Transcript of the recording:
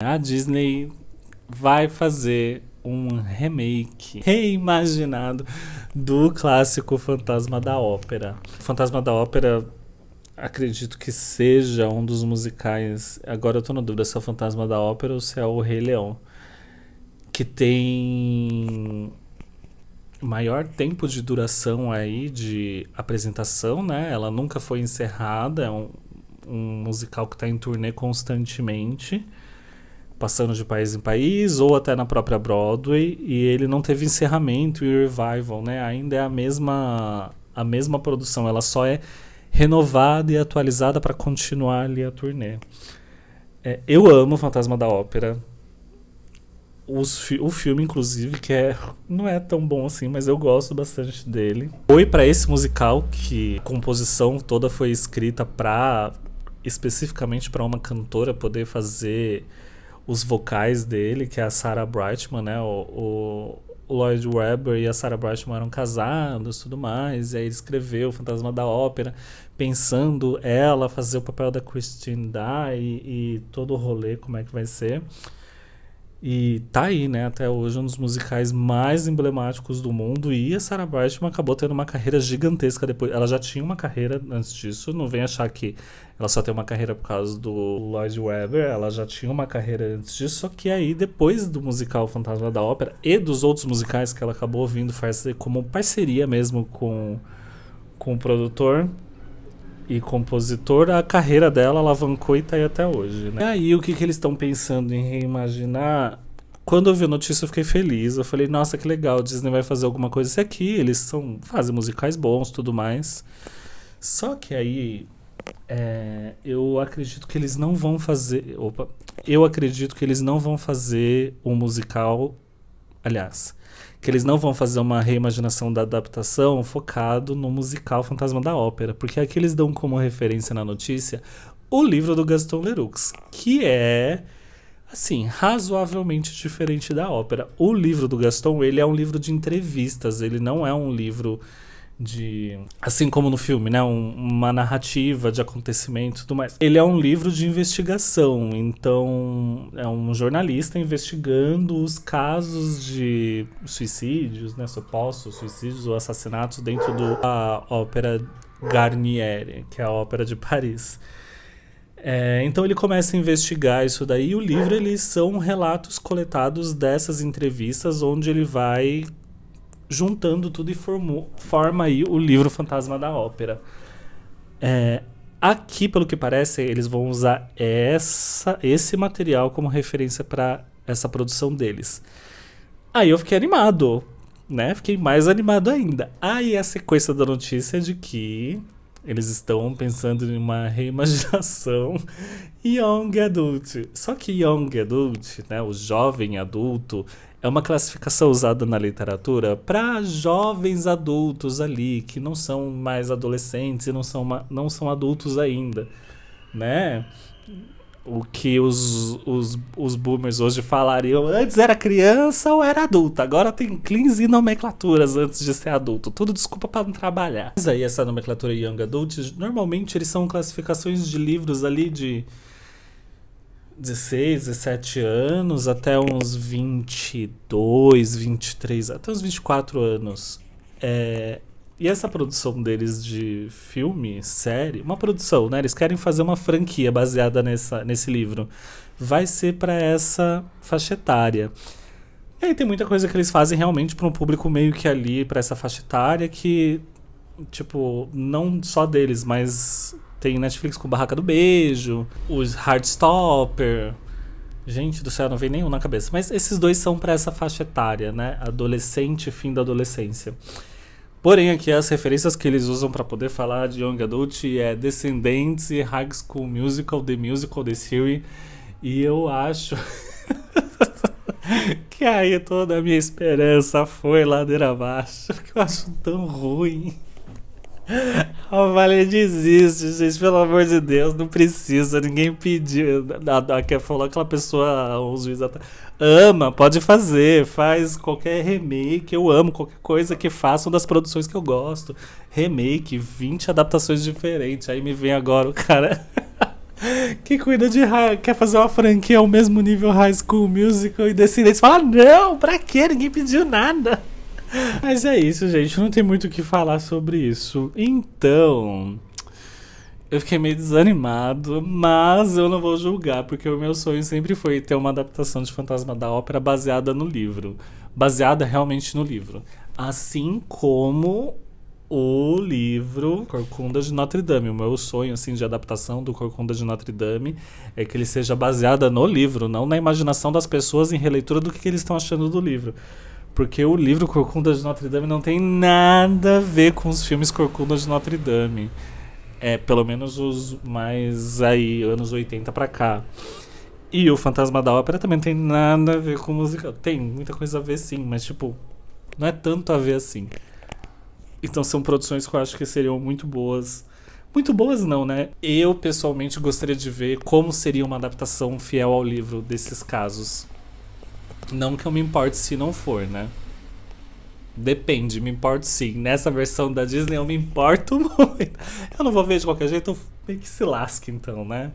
A Disney vai fazer um remake reimaginado do clássico Fantasma da Ópera. Fantasma da Ópera acredito que seja um dos musicais. Agora eu tô na dúvida se é o Fantasma da Ópera ou se é o Rei Leão, que tem maior tempo de duração aí de apresentação, né? Ela nunca foi encerrada, é um, um musical que está em turnê constantemente passando de país em país ou até na própria Broadway e ele não teve encerramento e revival, né? Ainda é a mesma a mesma produção, ela só é renovada e atualizada para continuar ali a turnê. É, eu amo Fantasma da Ópera. Os, o filme, inclusive, que é, não é tão bom assim, mas eu gosto bastante dele. Foi para esse musical que a composição toda foi escrita para especificamente para uma cantora poder fazer os vocais dele, que é a Sarah Brightman, né? O, o Lloyd Webber e a Sarah Brightman eram casados tudo mais. E aí ele escreveu Fantasma da Ópera, pensando ela fazer o papel da Christine Dye e, e todo o rolê, como é que vai ser. E tá aí, né? Até hoje, um dos musicais mais emblemáticos do mundo. E a Sarah Brightman acabou tendo uma carreira gigantesca depois. Ela já tinha uma carreira antes disso. Não vem achar que ela só tem uma carreira por causa do Lloyd Webber. Ela já tinha uma carreira antes disso. Só que aí, depois do musical Fantasma da Ópera e dos outros musicais que ela acabou vindo fazer como parceria mesmo com, com o produtor, e compositor a carreira dela alavancou e tá aí até hoje, né? E aí, o que, que eles estão pensando em reimaginar? Quando eu vi a notícia, eu fiquei feliz. Eu falei, nossa, que legal, Disney vai fazer alguma coisa isso aqui. Eles são, fazem musicais bons tudo mais. Só que aí, é, eu acredito que eles não vão fazer. Opa, eu acredito que eles não vão fazer um musical aliás, que eles não vão fazer uma reimaginação da adaptação focado no musical Fantasma da Ópera, porque aqui eles dão como referência na notícia o livro do Gaston Leroux, que é assim, razoavelmente diferente da ópera. O livro do Gaston, ele é um livro de entrevistas, ele não é um livro de assim como no filme, né, um, uma narrativa de acontecimento, e tudo mais. Ele é um livro de investigação, então é um jornalista investigando os casos de suicídios, né, supostos suicídios ou assassinatos dentro da ópera Garnier, que é a ópera de Paris. É, então ele começa a investigar isso daí. E o livro eles são relatos coletados dessas entrevistas, onde ele vai juntando tudo e formou, forma aí o livro Fantasma da Ópera. É, aqui, pelo que parece, eles vão usar essa, esse material como referência para essa produção deles. Aí eu fiquei animado, né? Fiquei mais animado ainda. Aí a sequência da notícia é de que eles estão pensando em uma reimaginação Young Adult. Só que Young Adult, né, o jovem adulto, é uma classificação usada na literatura para jovens adultos ali, que não são mais adolescentes e não são, uma, não são adultos ainda, né? O que os, os, os boomers hoje falariam, antes era criança ou era adulta, agora tem e nomenclaturas antes de ser adulto, tudo desculpa para não trabalhar. Mas aí essa nomenclatura Young Adult, normalmente eles são classificações de livros ali de 16, 17 anos, até uns 22, 23, até uns 24 anos. É, e essa produção deles de filme, série, uma produção, né? Eles querem fazer uma franquia baseada nessa, nesse livro. Vai ser para essa faixa etária. E aí tem muita coisa que eles fazem realmente para um público meio que ali, para essa faixa etária, que, tipo, não só deles, mas tem Netflix com Barraca do Beijo, os Heartstopper. Gente do céu, não vem nenhum na cabeça. Mas esses dois são para essa faixa etária, né? Adolescente, fim da adolescência. Porém, aqui as referências que eles usam para poder falar de Young Adult é Descendentes e High School Musical, The Musical, The Series. E eu acho que aí toda a minha esperança foi ladeira abaixo, que eu acho tão ruim. A Vale desiste, gente, pelo amor de Deus, não precisa, ninguém pediu. A, a, falou aquela pessoa, um juiz atrás. Ama, pode fazer, faz qualquer remake, eu amo qualquer coisa que façam das produções que eu gosto. Remake, 20 adaptações diferentes. Aí me vem agora o cara que cuida de quer fazer uma franquia ao mesmo nível High School Musical e decide falar: ah, "Não, pra quê? Ninguém pediu nada". Mas é isso, gente. Não tem muito o que falar sobre isso. Então. Eu fiquei meio desanimado, mas eu não vou julgar, porque o meu sonho sempre foi ter uma adaptação de Fantasma da Ópera baseada no livro. Baseada realmente no livro. Assim como o livro Corcunda de Notre Dame. O meu sonho assim de adaptação do Corcunda de Notre Dame é que ele seja baseada no livro, não na imaginação das pessoas em releitura do que, que eles estão achando do livro. Porque o livro Corcunda de Notre Dame não tem nada a ver com os filmes Corcunda de Notre Dame. É, pelo menos os mais aí, anos 80 para cá. E o Fantasma da Ópera também tem nada a ver com musical. Tem muita coisa a ver sim, mas tipo, não é tanto a ver assim. Então são produções que eu acho que seriam muito boas. Muito boas não, né? Eu pessoalmente gostaria de ver como seria uma adaptação fiel ao livro desses casos. Não que eu me importe se não for, né? Depende, me importo sim. Nessa versão da Disney eu me importo muito. Eu não vou ver de qualquer jeito, meio que se lasque então, né?